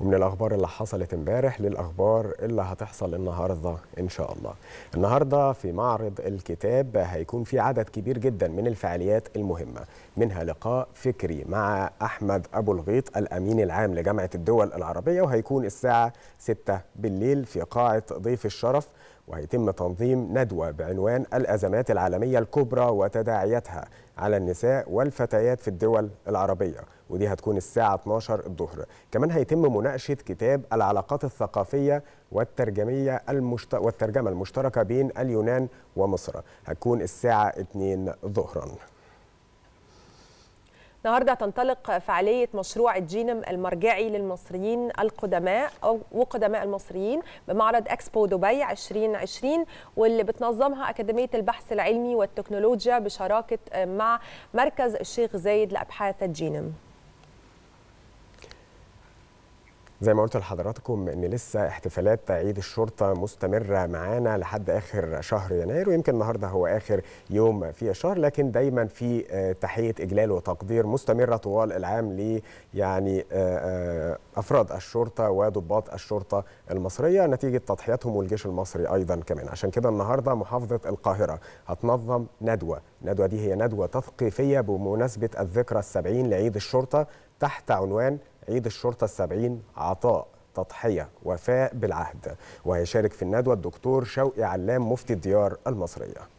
ومن الأخبار اللي حصلت امبارح للأخبار اللي هتحصل النهاردة إن شاء الله النهاردة في معرض الكتاب هيكون في عدد كبير جدا من الفعاليات المهمة منها لقاء فكري مع أحمد أبو الغيط الأمين العام لجامعة الدول العربية وهيكون الساعة 6 بالليل في قاعة ضيف الشرف وهيتم تنظيم ندوة بعنوان الأزمات العالمية الكبرى وتداعياتها على النساء والفتيات في الدول العربية ودي هتكون الساعة 12 الظهر كمان هيتم مناقشة كتاب العلاقات الثقافية والترجمية المشت... والترجمة المشتركة بين اليونان ومصر هتكون الساعة 2 ظهراً النهارده تنطلق فعاليه مشروع الجينم المرجعي للمصريين القدماء او وقدماء المصريين بمعرض اكسبو دبي 2020 واللي بتنظمها اكاديميه البحث العلمي والتكنولوجيا بشراكه مع مركز الشيخ زايد لابحاث الجينم زي ما قلت لحضراتكم ان لسه احتفالات عيد الشرطه مستمره معانا لحد اخر شهر يناير ويمكن النهارده هو اخر يوم في الشهر لكن دايما في آه، تحيه اجلال وتقدير مستمره طوال العام ل يعني آه، آه، افراد الشرطه وضباط الشرطه المصريه نتيجه تضحياتهم والجيش المصري ايضا كمان عشان كده النهارده محافظه القاهره هتنظم ندوه الندوه دي هي ندوه تثقيفيه بمناسبه الذكرى السبعين لعيد الشرطه تحت عنوان عيد الشرطة السبعين عطاء تضحية وفاء بالعهد وهيشارك في الندوة الدكتور شوقي علام مفتي الديار المصرية